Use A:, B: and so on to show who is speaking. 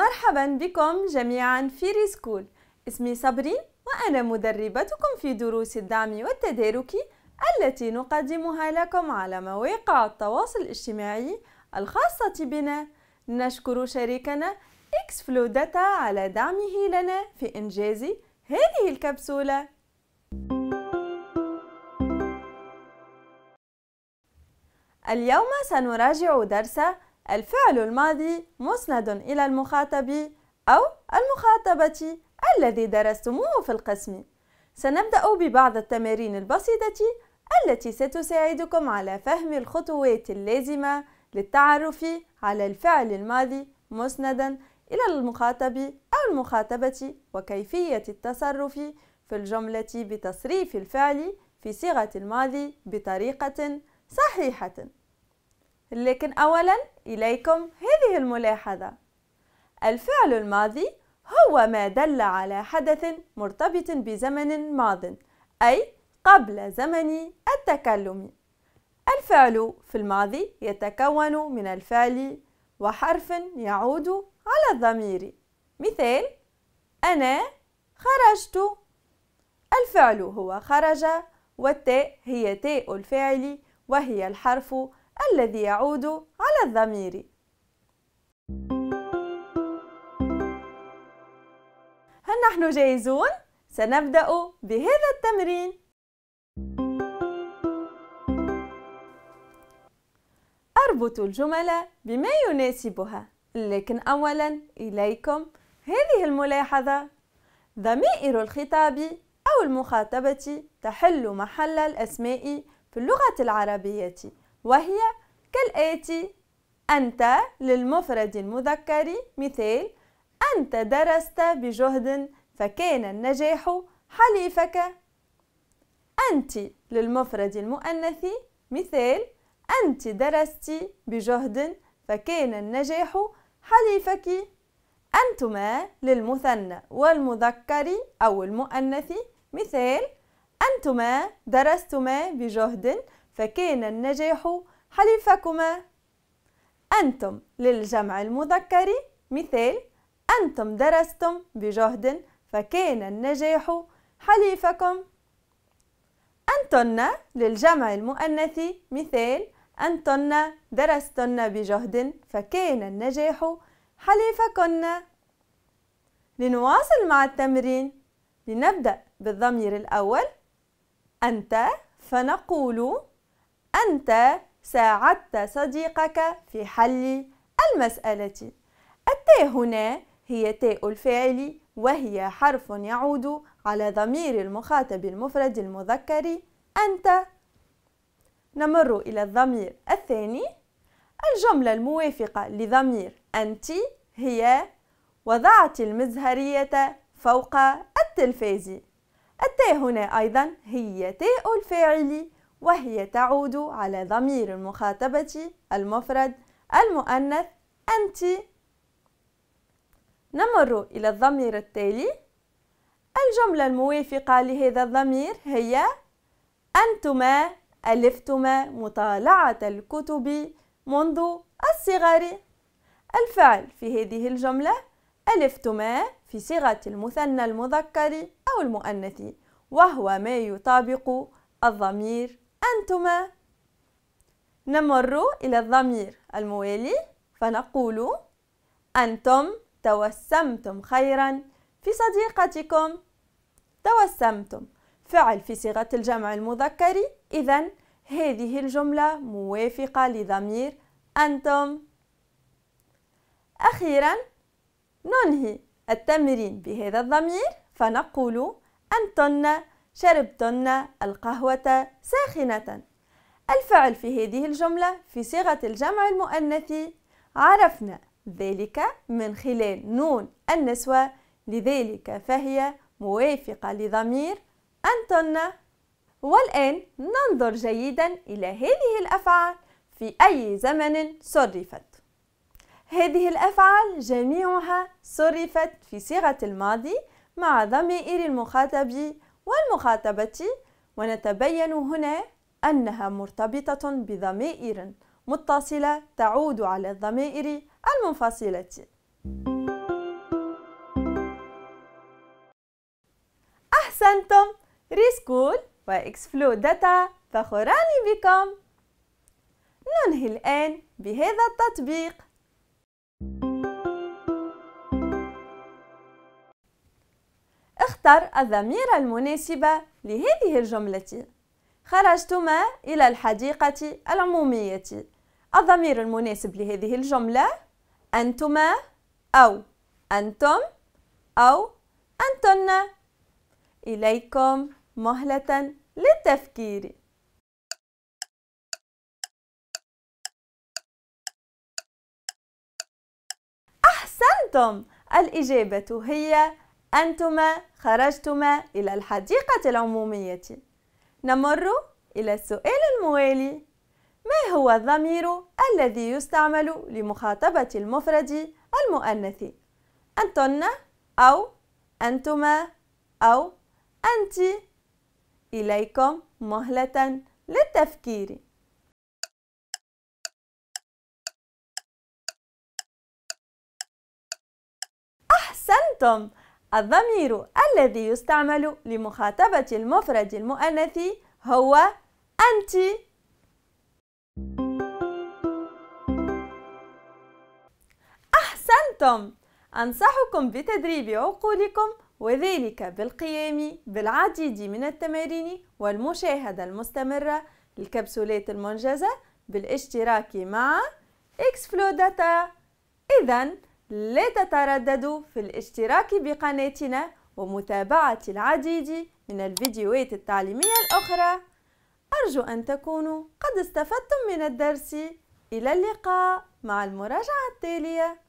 A: مرحبا بكم جميعا في ريسكول اسمي صبري وأنا مدربتكم في دروس الدعم والتدارك التي نقدمها لكم على مواقع التواصل الاجتماعي الخاصة بنا نشكر شريكنا إكسفلو داتا على دعمه لنا في إنجاز هذه الكبسولة اليوم سنراجع درس الفعل الماضي مسند إلى المخاطب أو المخاطبة الذي درستموه في القسم سنبدأ ببعض التمارين البسيطة التي ستساعدكم على فهم الخطوات اللازمة للتعرف على الفعل الماضي مسندا إلى المخاطب أو المخاطبة وكيفية التصرف في الجملة بتصريف الفعل في صيغة الماضي بطريقة صحيحة لكن أولا إليكم هذه الملاحظة الفعل الماضي هو ما دل على حدث مرتبط بزمن ماض أي قبل زمن التكلم الفعل في الماضي يتكون من الفعل وحرف يعود على الضمير مثال أنا خرجت الفعل هو خرج والتاء هي تاء الفاعل وهي الحرف الذي يعود على الضمير هل نحن جاهزون؟ سنبدأ بهذا التمرين أربط الجمل بما يناسبها لكن أولا إليكم هذه الملاحظة ضمائر الخطاب أو المخاطبة تحل محل الأسماء في اللغة العربية وهي كالآتي أنت للمفرد المذكر مثال أنت درست بجهد فكان النجاح حليفك أنت للمفرد المؤنث مثال أنت درست بجهد فكان النجاح حليفك أنتما للمثنى والمذكر أو المؤنث مثال أنتما درستما بجهد فكان النجاح حليفكما أنتم للجمع المذكر مثال أنتم درستم بجهد فكان النجاح حليفكم أنتن للجمع المؤنث مثال أنتن درستن بجهد فكان النجاح حليفكن لنواصل مع التمرين لنبدأ بالضمير الأول أنت فنقول أنت ساعدت صديقك في حل المسألة التاء هنا هي تاء الفعل وهي حرف يعود على ضمير المخاطب المفرد المذكر أنت نمر إلى الضمير الثاني الجملة الموافقة لضمير أنت هي وضعت المزهرية فوق التلفاز التاء هنا أيضا هي تاء الفاعل وهي تعود على ضمير المخاطبة المفرد المؤنث أنت نمر إلى الضمير التالي الجملة الموافقة لهذا الضمير هي أنتما ألفتما مطالعة الكتب منذ الصغر الفعل في هذه الجملة ألفتما في صيغة المثنى المذكر أو المؤنث وهو ما يطابق الضمير أنتما نمر إلى الضمير الموالي فنقول أنتم توسمتم خيرا في صديقتكم توسمتم فعل في صيغة الجمع المذكري إذا هذه الجملة موافقة لضمير أنتم أخيرا ننهي التمرين بهذا الضمير فنقول أنتن شربتن القهوة ساخنة الفعل في هذه الجملة في صيغة الجمع المؤنث عرفنا ذلك من خلال نون النسوة لذلك فهي موافقة لضمير أنتن والآن ننظر جيدا إلى هذه الأفعال في أي زمن صرفت هذه الأفعال جميعها صرفت في صيغة الماضي مع ضمائر المخاطب والمخاطبة ونتبين هنا أنها مرتبطة بضمائر متصلة تعود على الضمائر المنفصلة أحسنتم ريسكول وإكسفلو داتا فخوران بكم ننهي الآن بهذا التطبيق اختر الضمير المناسب لهذه الجملة خرجتما إلى الحديقة العمومية الضمير المناسب لهذه الجملة أنتما أو أنتم أو أنتن إليكم مهلة للتفكير أحسنتم الإجابة هي أنتما خرجتما إلى الحديقة العمومية نمر إلى السؤال الموالي ما هو الضمير الذي يستعمل لمخاطبة المفرد المؤنث أنتن أو أنتما أو أنت إليكم مهلة للتفكير أحسنتم الضمير الذي يستعمل لمخاطبة المفرد المؤنث هو أنت أحسنتم أنصحكم بتدريب عقولكم وذلك بالقيام بالعديد من التمارين والمشاهدة المستمرة للكبسولات المنجزة بالاشتراك مع إكسفلو داتا إذا لا تترددوا في الاشتراك بقناتنا ومتابعة العديد من الفيديوهات التعليمية الأخرى أرجو أن تكونوا قد استفدتم من الدرس إلى اللقاء مع المراجعة التالية